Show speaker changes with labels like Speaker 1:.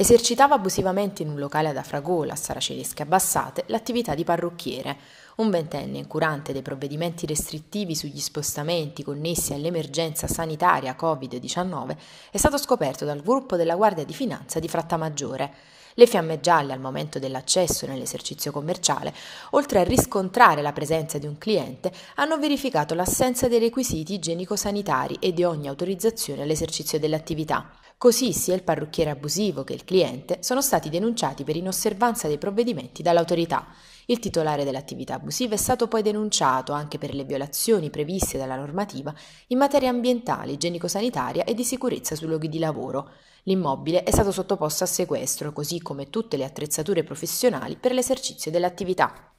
Speaker 1: Esercitava abusivamente in un locale ad Afragola, a Saraceresche Abbassate, l'attività di parrucchiere, un ventenne incurante dei provvedimenti restrittivi sugli spostamenti connessi all'emergenza sanitaria Covid-19 è stato scoperto dal gruppo della Guardia di Finanza di Frattamaggiore. Le fiamme gialle al momento dell'accesso nell'esercizio commerciale, oltre a riscontrare la presenza di un cliente, hanno verificato l'assenza dei requisiti igienico-sanitari e di ogni autorizzazione all'esercizio dell'attività. Così sia il parrucchiere abusivo che il cliente sono stati denunciati per inosservanza dei provvedimenti dall'autorità. Il titolare dell'attività abusiva è stato poi denunciato anche per le violazioni previste dalla normativa in materia ambientale, igienico-sanitaria e di sicurezza sui luoghi di lavoro. L'immobile è stato sottoposto a sequestro, così come tutte le attrezzature professionali per l'esercizio dell'attività.